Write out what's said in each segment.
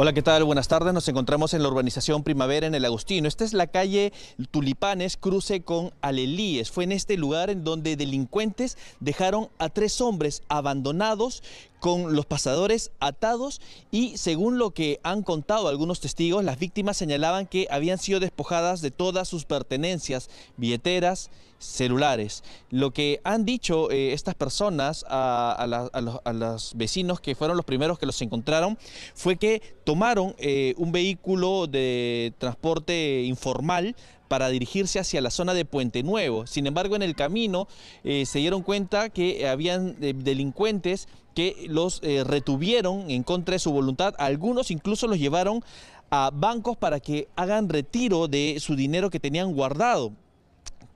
Hola, ¿qué tal? Buenas tardes. Nos encontramos en la urbanización Primavera en el Agustino. Esta es la calle Tulipanes, cruce con Alelíes. Fue en este lugar en donde delincuentes dejaron a tres hombres abandonados con los pasadores atados y según lo que han contado algunos testigos, las víctimas señalaban que habían sido despojadas de todas sus pertenencias, billeteras, celulares. Lo que han dicho eh, estas personas a los vecinos que fueron los primeros que los encontraron fue que tomaron eh, un vehículo de transporte informal para dirigirse hacia la zona de Puente Nuevo. Sin embargo, en el camino eh, se dieron cuenta que habían eh, delincuentes que los retuvieron en contra de su voluntad. Algunos incluso los llevaron a bancos para que hagan retiro de su dinero que tenían guardado.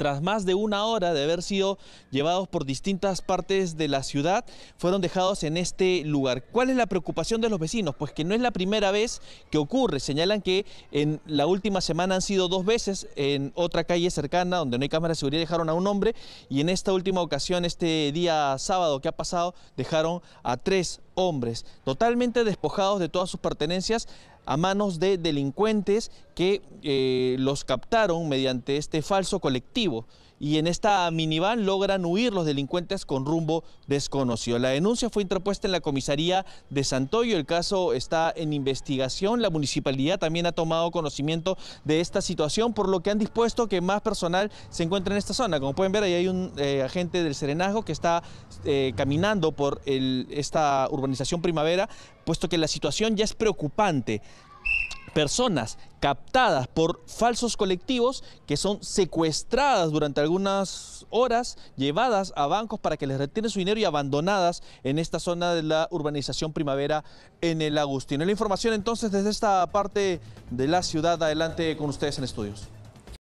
Tras más de una hora de haber sido llevados por distintas partes de la ciudad, fueron dejados en este lugar. ¿Cuál es la preocupación de los vecinos? Pues que no es la primera vez que ocurre. Señalan que en la última semana han sido dos veces en otra calle cercana donde no hay cámara de seguridad dejaron a un hombre y en esta última ocasión, este día sábado que ha pasado, dejaron a tres hombres, totalmente despojados de todas sus pertenencias a manos de delincuentes que eh, los captaron mediante este falso colectivo y en esta minivan logran huir los delincuentes con rumbo desconocido. La denuncia fue interpuesta en la comisaría de Santoyo, el caso está en investigación, la municipalidad también ha tomado conocimiento de esta situación, por lo que han dispuesto que más personal se encuentre en esta zona. Como pueden ver, ahí hay un eh, agente del Serenazgo que está eh, caminando por esta urbanización primavera, puesto que la situación ya es preocupante personas captadas por falsos colectivos que son secuestradas durante algunas horas, llevadas a bancos para que les retienen su dinero y abandonadas en esta zona de la urbanización Primavera en el Agustino. La información entonces desde esta parte de la ciudad, adelante con ustedes en estudios.